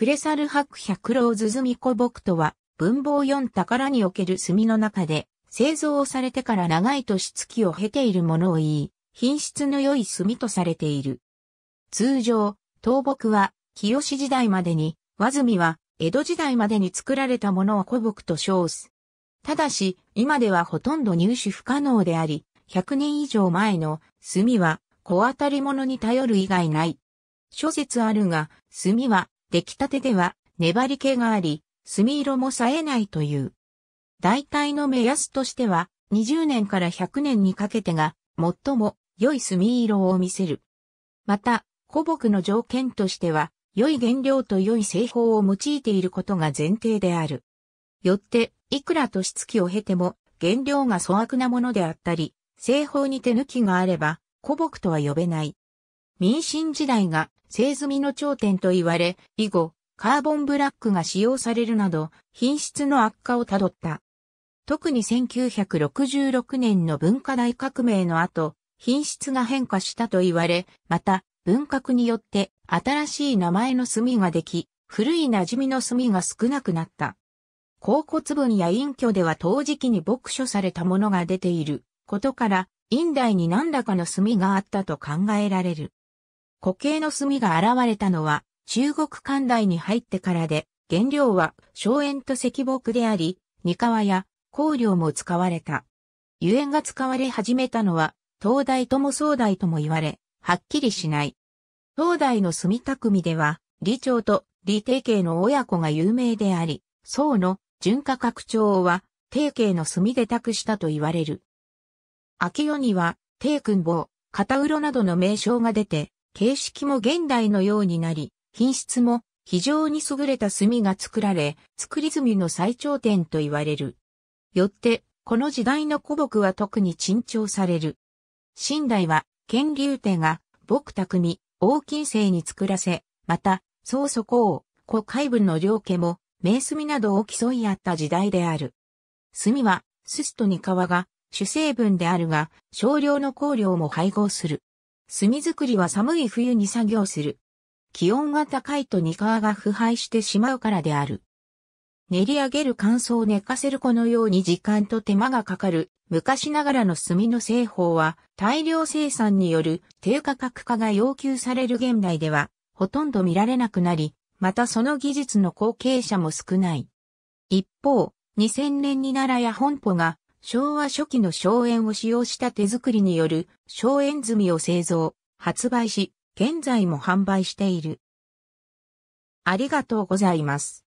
クレサル白百老鼓古木とは、文房四宝における墨の中で、製造をされてから長い年月を経ているものを言い、品質の良い墨とされている。通常、倒木は、清時代までに、和墨は、江戸時代までに作られたものを古木と称す。ただし、今ではほとんど入手不可能であり、100年以上前の墨は、小当たり物に頼る以外ない。諸説あるが、墨は出来たてでは粘り気があり、墨色も冴えないという。大体の目安としては、20年から100年にかけてが、最も良い墨色を見せる。また、古木の条件としては、良い原料と良い製法を用いていることが前提である。よって、いくら年月を経ても、原料が粗悪なものであったり、製法に手抜きがあれば、古木とは呼べない。民進時代が製済みの頂点と言われ、以後、カーボンブラックが使用されるなど、品質の悪化をたどった。特に1966年の文化大革命の後、品質が変化したと言われ、また、文革によって新しい名前の墨ができ、古い馴染みの墨が少なくなった。甲骨文や隠居では陶磁器に牧書されたものが出ていることから、院内に何らかの墨があったと考えられる。固形の炭が現れたのは、中国寛大に入ってからで、原料は荘園と石木であり、三河や香料も使われた。油塩が使われ始めたのは、東大とも総大とも言われ、はっきりしない。東大の墨匠では、李長と李帝慶の親子が有名であり、宋の純化拡張は、帝慶の墨で託したと言われる。秋夜には、定君坊、片浦などの名称が出て、形式も現代のようになり、品質も非常に優れた炭が作られ、作り炭の最頂点と言われる。よって、この時代の古木は特に珍重される。新代は、剣竜手が、木匠、王金星に作らせ、また、曹祖公、古海部の両家も、名炭などを競い合った時代である。炭は、ススとに皮が主成分であるが、少量の香料も配合する。炭作りは寒い冬に作業する。気温が高いと煮皮が腐敗してしまうからである。練り上げる乾燥を寝かせるこのように時間と手間がかかる昔ながらの炭の製法は大量生産による低価格化が要求される現代ではほとんど見られなくなり、またその技術の後継者も少ない。一方、2000年に奈良や本舗が昭和初期の荘園を使用した手作りによる荘園積を製造、発売し、現在も販売している。ありがとうございます。